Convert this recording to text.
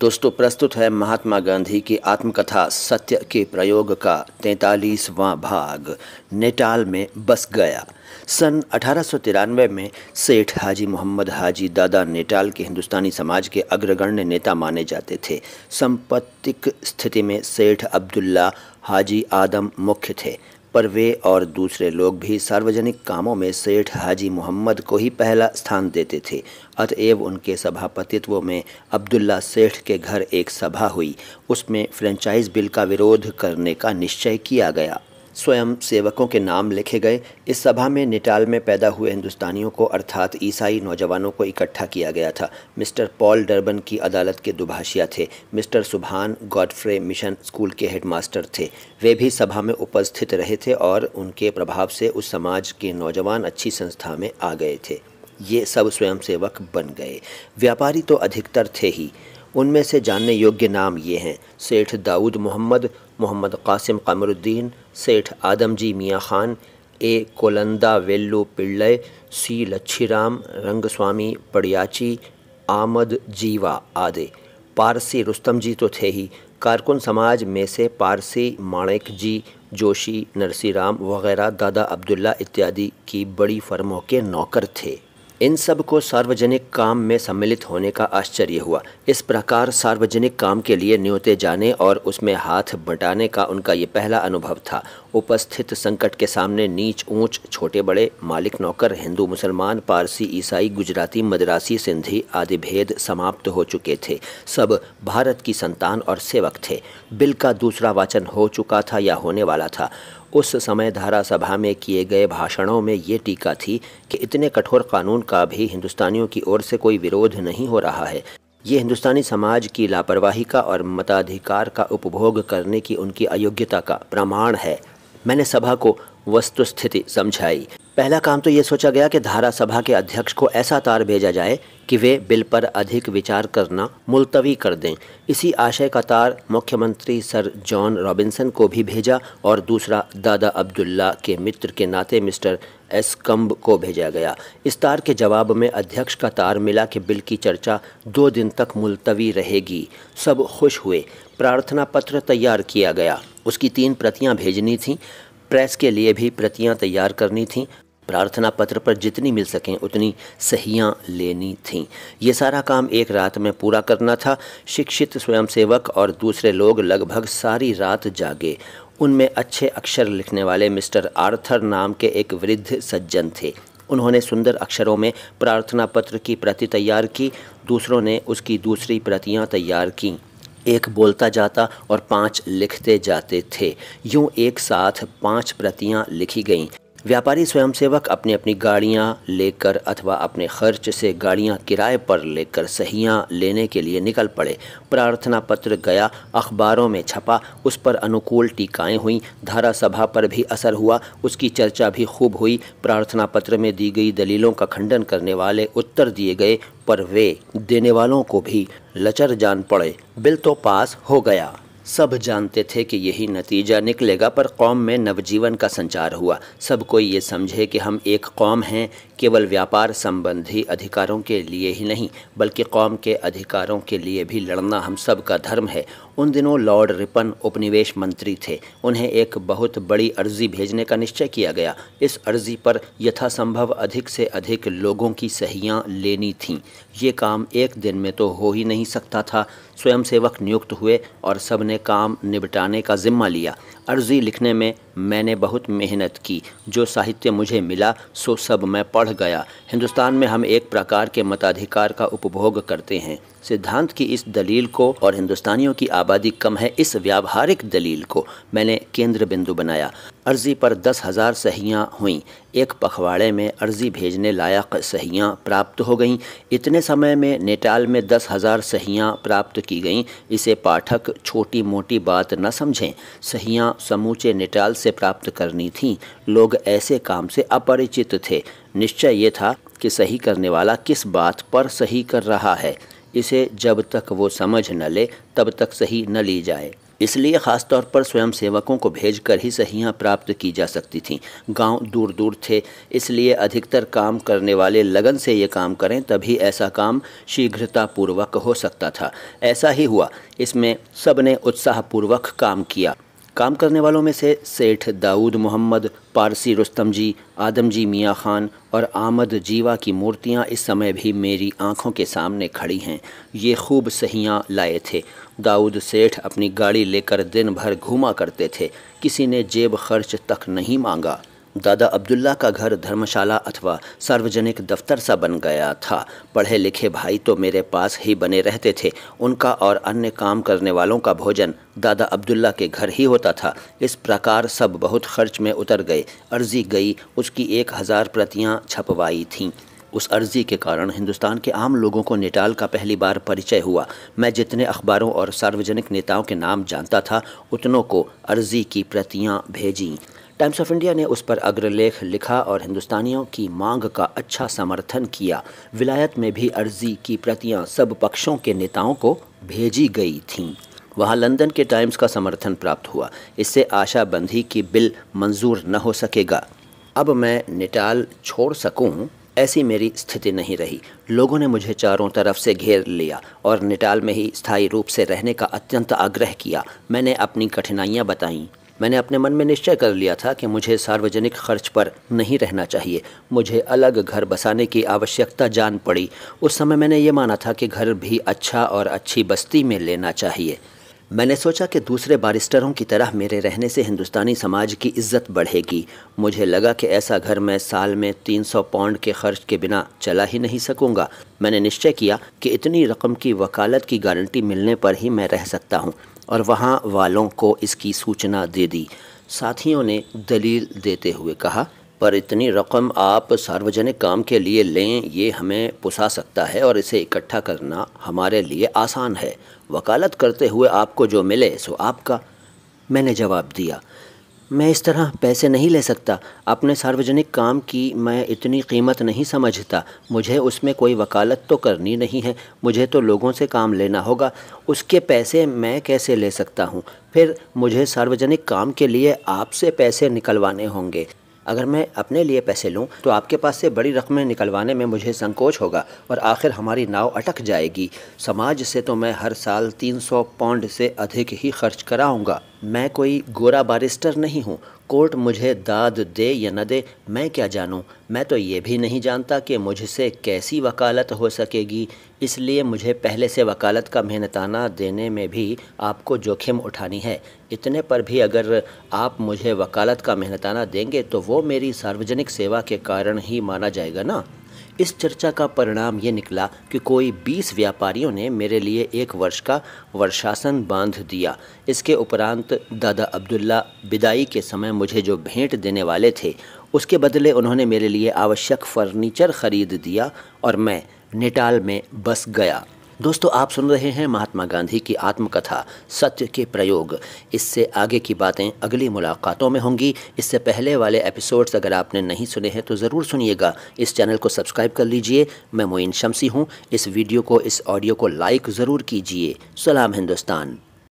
दोस्तों प्रस्तुत है महात्मा गांधी की आत्मकथा सत्य के प्रयोग का तैतालीसवां भाग नेटाल में बस गया सन अठारह में सेठ हाजी मोहम्मद हाजी दादा नेटाल के हिंदुस्तानी समाज के अग्रगण्य नेता माने जाते थे संपत्तिक स्थिति में सेठ अब्दुल्ला हाजी आदम मुख्य थे पर वे और दूसरे लोग भी सार्वजनिक कामों में सेठ हाजी मोहम्मद को ही पहला स्थान देते थे अतएव उनके सभापतित्व में अब्दुल्ला सेठ के घर एक सभा हुई उसमें फ्रेंचाइज बिल का विरोध करने का निश्चय किया गया स्वयं सेवकों के नाम लिखे गए इस सभा में निटाल में पैदा हुए हिंदुस्तानियों को अर्थात ईसाई नौजवानों को इकट्ठा किया गया था मिस्टर पॉल डर्बन की अदालत के दुभाषिया थे mister Subhan Godfrey mission school के हेडमास्टर थे वे भी सभा में उपस्थित रहे थे और उनके प्रभाव से उस समाज के नौजवान अच्छी संस्था में आ गए थे ये सब स्वयंसेवक बन गए व्यापारी तो अधिकतर थे ही उनमें से जानने योग्य नाम ये हैं सेठ दाऊद मोहम्मद मोहम्मद कासिम कमरुद्दीन सेठ आदम जी मियाँ खान ए कोलंदा वेल्लू पिल्लय सी लच्छीराम रंगस्वामी पड़ियाची आमद जीवा आदि पारसी रुस्तम जी तो थे ही कारकुन समाज में से पारसी माणिक जी जोशी नरसी राम वगैरह दादा अब्दुल्ला इत्यादि की बड़ी फर्मों के नौकर थे इन सब को सार्वजनिक काम में सम्मिलित होने का आश्चर्य हुआ इस प्रकार सार्वजनिक काम के लिए न्योते जाने और उसमें हाथ बटाने का उनका ये पहला अनुभव था उपस्थित संकट के सामने नीच ऊंच छोटे बड़े मालिक नौकर हिंदू मुसलमान पारसी ईसाई गुजराती मद्रासी सिंधी आदि भेद समाप्त हो चुके थे सब भारत की संतान और सेवक थे बिल का दूसरा वाचन हो चुका था या होने वाला था उस समय धारा सभा में किए गए भाषणों में ये टीका थी कि इतने कठोर कानून का भी हिंदुस्तानियों की ओर से कोई विरोध नहीं हो रहा है ये हिंदुस्तानी समाज की लापरवाही का और मताधिकार का उपभोग करने की उनकी अयोग्यता का प्रमाण है मैंने सभा को वस्तुस्थिति समझाई पहला काम तो ये सोचा गया कि धारा सभा के अध्यक्ष को ऐसा तार भेजा जाए कि वे बिल पर अधिक विचार करना मुलतवी कर दें इसी आशय का तार मुख्यमंत्री सर जॉन रॉबिन्सन को भी भेजा और दूसरा दादा अब्दुल्ला के मित्र के नाते मिस्टर एस कम्ब को भेजा गया इस तार के जवाब में अध्यक्ष का तार मिला कि बिल की चर्चा दो दिन तक मुलतवी रहेगी सब खुश हुए प्रार्थना पत्र तैयार किया गया उसकी तीन प्रतियां भेजनी थीं प्रेस के लिए भी प्रतियां तैयार करनी थीं प्रार्थना पत्र पर जितनी मिल सकें उतनी सहियाँ लेनी थीं ये सारा काम एक रात में पूरा करना था शिक्षित स्वयंसेवक और दूसरे लोग लगभग सारी रात जागे उनमें अच्छे अक्षर लिखने वाले मिस्टर आर्थर नाम के एक वृद्ध सज्जन थे उन्होंने सुंदर अक्षरों में प्रार्थना पत्र की प्रति तैयार की दूसरों ने उसकी दूसरी प्रतियां तैयार कीं एक बोलता जाता और पांच लिखते जाते थे यूं एक साथ पांच प्रतियां लिखी गईं व्यापारी स्वयंसेवक अपनी अपनी गाड़ियां लेकर अथवा अपने खर्च से गाड़ियां किराए पर लेकर सहियां लेने के लिए निकल पड़े प्रार्थना पत्र गया अखबारों में छपा उस पर अनुकूल टीकाएं हुई धारा सभा पर भी असर हुआ उसकी चर्चा भी खूब हुई प्रार्थना पत्र में दी गई दलीलों का खंडन करने वाले उत्तर दिए गए पर वे देने वालों को भी लचर जान पड़े बिल तो पास हो गया सब जानते थे कि यही नतीजा निकलेगा पर कौम में नवजीवन का संचार हुआ सब कोई ये समझे कि हम एक कौम हैं केवल व्यापार संबंधी अधिकारों के लिए ही नहीं बल्कि कौम के अधिकारों के लिए भी लड़ना हम सब का धर्म है उन दिनों लॉर्ड रिपन उपनिवेश मंत्री थे उन्हें एक बहुत बड़ी अर्जी भेजने का निश्चय किया गया इस अर्जी पर यथासंभव अधिक से अधिक लोगों की सहियाँ लेनी थीं ये काम एक दिन में तो हो ही नहीं सकता था स्वयंसेवक नियुक्त हुए और सब ने काम निपटाने का जिम्मा लिया अर्जी लिखने में मैंने बहुत मेहनत की जो साहित्य मुझे मिला सो सब मैं पढ़ गया हिंदुस्तान में हम एक प्रकार के मताधिकार का उपभोग करते हैं सिद्धांत की इस दलील को और हिंदुस्तानियों की आबादी कम है इस व्यावहारिक दलील को मैंने केंद्र बिंदु बनाया अर्जी पर दस हज़ार सहियाँ हुई एक पखवाड़े में अर्जी भेजने लायक सहियाँ प्राप्त हो गईं इतने समय में नेटाल में दस हज़ार सहियाँ प्राप्त की गईं इसे पाठक छोटी मोटी बात न समझें सहियाँ समूचे निटाल से प्राप्त करनी थी लोग ऐसे काम से अपरिचित थे निश्चय ये था कि सही करने वाला किस बात पर सही कर रहा है इसे जब तक वो समझ न ले तब तक सही न ली जाए इसलिए ख़ासतौर पर स्वयं सेवकों को भेजकर ही सहियाँ प्राप्त की जा सकती थीं गांव दूर दूर थे इसलिए अधिकतर काम करने वाले लगन से ये काम करें तभी ऐसा काम शीघ्रतापूर्वक हो सकता था ऐसा ही हुआ इसमें सब ने उत्साहपूर्वक काम किया काम करने वालों में से सेठ दाऊद मोहम्मद पारसी रुस्तम जी आदम जी मियाँ खान और आमद जीवा की मूर्तियाँ इस समय भी मेरी आँखों के सामने खड़ी हैं ये खूब सहियाँ लाए थे दाऊद सेठ अपनी गाड़ी लेकर दिन भर घूमा करते थे किसी ने जेब खर्च तक नहीं मांगा दादा अब्दुल्ला का घर धर्मशाला अथवा सार्वजनिक दफ्तर सा बन गया था पढ़े लिखे भाई तो मेरे पास ही बने रहते थे उनका और अन्य काम करने वालों का भोजन दादा अब्दुल्ला के घर ही होता था इस प्रकार सब बहुत खर्च में उतर गए अर्जी गई उसकी एक हज़ार प्रतियाँ छपवाई थीं उस अर्जी के कारण हिंदुस्तान के आम लोगों को नेटाल का पहली बार परिचय हुआ मैं जितने अखबारों और सार्वजनिक नेताओं के नाम जानता था उतनों को अर्जी की प्रतियाँ भेजीं टाइम्स ऑफ इंडिया ने उस पर अग्रलेख लिखा और हिंदुस्तानियों की मांग का अच्छा समर्थन किया विलायत में भी अर्जी की प्रतियां सब पक्षों के नेताओं को भेजी गई थीं वहाँ लंदन के टाइम्स का समर्थन प्राप्त हुआ इससे आशा बंधी की बिल मंजूर न हो सकेगा अब मैं निटाल छोड़ सकूं ऐसी मेरी स्थिति नहीं रही लोगों ने मुझे चारों तरफ से घेर लिया और निटाल में ही स्थायी रूप से रहने का अत्यंत आग्रह किया मैंने अपनी कठिनाइयाँ बताईं मैंने अपने मन में निश्चय कर लिया था कि मुझे सार्वजनिक खर्च पर नहीं रहना चाहिए मुझे अलग घर बसाने की आवश्यकता जान पड़ी उस समय मैंने ये माना था कि घर भी अच्छा और अच्छी बस्ती में लेना चाहिए मैंने सोचा कि दूसरे बारिस्टरों की तरह मेरे रहने से हिंदुस्तानी समाज की इज्जत बढ़ेगी मुझे लगा कि ऐसा घर मैं साल में 300 पाउंड के खर्च के बिना चला ही नहीं सकूंगा मैंने निश्चय किया कि इतनी रकम की वकालत की गारंटी मिलने पर ही मैं रह सकता हूँ और वहाँ वालों को इसकी सूचना दे दी साथियों ने दलील देते हुए कहा पर इतनी रकम आप सार्वजनिक काम के लिए लें ये हमें पुसा सकता है और इसे इकट्ठा करना हमारे लिए आसान है वकालत करते हुए आपको जो मिले सो आपका मैंने जवाब दिया मैं इस तरह पैसे नहीं ले सकता अपने सार्वजनिक काम की मैं इतनी कीमत नहीं समझता मुझे उसमें कोई वकालत तो करनी नहीं है मुझे तो लोगों से काम लेना होगा उसके पैसे मैं कैसे ले सकता हूँ फिर मुझे सार्वजनिक काम के लिए आपसे पैसे निकलवाने होंगे अगर मैं अपने लिए पैसे लूँ तो आपके पास से बड़ी रकमें निकलवाने में मुझे संकोच होगा और आखिर हमारी नाव अटक जाएगी समाज से तो मैं हर साल 300 पाउंड से अधिक ही खर्च कराऊंगा मैं कोई गोरा बारिस्टर नहीं हूँ कोर्ट मुझे दाद दे या न दे मैं क्या जानूँ मैं तो ये भी नहीं जानता कि मुझसे कैसी वकालत हो सकेगी इसलिए मुझे पहले से वकालत का मेहनताना देने में भी आपको जोखिम उठानी है इतने पर भी अगर आप मुझे वकालत का मेहनताना देंगे तो वो मेरी सार्वजनिक सेवा के कारण ही माना जाएगा ना इस चर्चा का परिणाम ये निकला कि कोई बीस व्यापारियों ने मेरे लिए एक वर्ष का वर्षासन बांध दिया इसके उपरांत दादा अब्दुल्ला विदाई के समय मुझे जो भेंट देने वाले थे उसके बदले उन्होंने मेरे लिए आवश्यक फर्नीचर खरीद दिया और मैं नेटाल में बस गया दोस्तों आप सुन रहे हैं महात्मा गांधी की आत्मकथा सत्य के प्रयोग इससे आगे की बातें अगली मुलाकातों में होंगी इससे पहले वाले एपिसोड्स अगर आपने नहीं सुने हैं तो ज़रूर सुनिएगा इस चैनल को सब्सक्राइब कर लीजिए मैं मोइन शमसी हूँ इस वीडियो को इस ऑडियो को लाइक ज़रूर कीजिए सलाम हिंदुस्तान